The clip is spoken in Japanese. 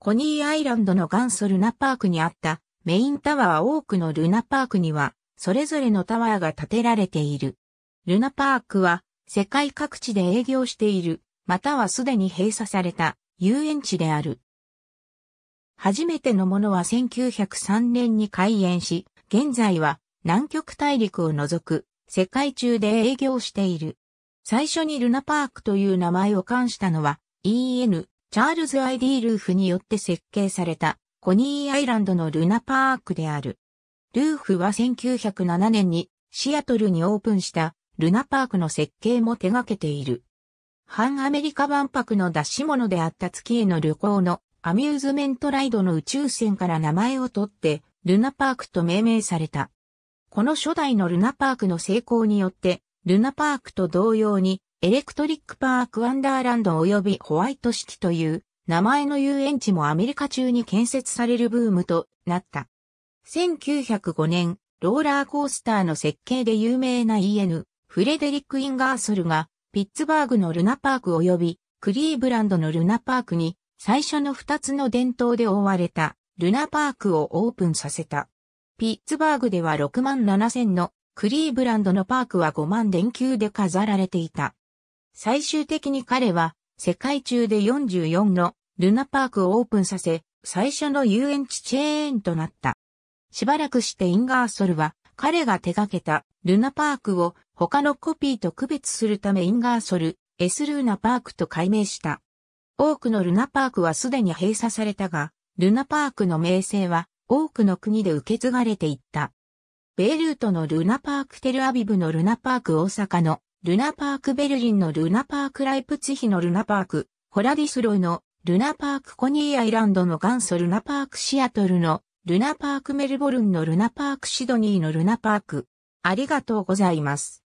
コニーアイランドの元祖ルナパークにあったメインタワー多くのルナパークには、それぞれのタワーが建てられている。ルナパークは、世界各地で営業している、またはすでに閉鎖された遊園地である。初めてのものは1903年に開園し、現在は南極大陸を除く世界中で営業している。最初にルナパークという名前を冠したのは EN チャールズ・アイディルーフによって設計されたコニーアイランドのルナパークである。ルーフは1907年にシアトルにオープンしたルナパークの設計も手掛けている。反アメリカ万博の出し物であった月への旅行のアミューズメントライドの宇宙船から名前を取ってルナパークと命名された。この初代のルナパークの成功によってルナパークと同様にエレクトリックパークワンダーランド及びホワイトシティという名前の遊園地もアメリカ中に建設されるブームとなった。1905年、ローラーコースターの設計で有名な EN、フレデリック・インガーソルが、ピッツバーグのルナパーク及び、クリーブランドのルナパークに、最初の2つの伝統で覆われた、ルナパークをオープンさせた。ピッツバーグでは6万7千の、クリーブランドのパークは5万電球で飾られていた。最終的に彼は世界中で44のルナパークをオープンさせ、最初の遊園地チェーンとなった。しばらくしてインガーソルは彼が手掛けたルナパークを他のコピーと区別するためインガーソル、エスルーナパークと改名した。多くのルナパークはすでに閉鎖されたが、ルナパークの名声は多くの国で受け継がれていった。ベイルートのルナパークテルアビブのルナパーク大阪のルナパークベルリンのルナパークライプツヒのルナパーク、ホラディスロイのルナパークコニーアイランドの元祖ルナパークシアトルのルナパークメルボルンのルナパークシドニーのルナパーク。ありがとうございます。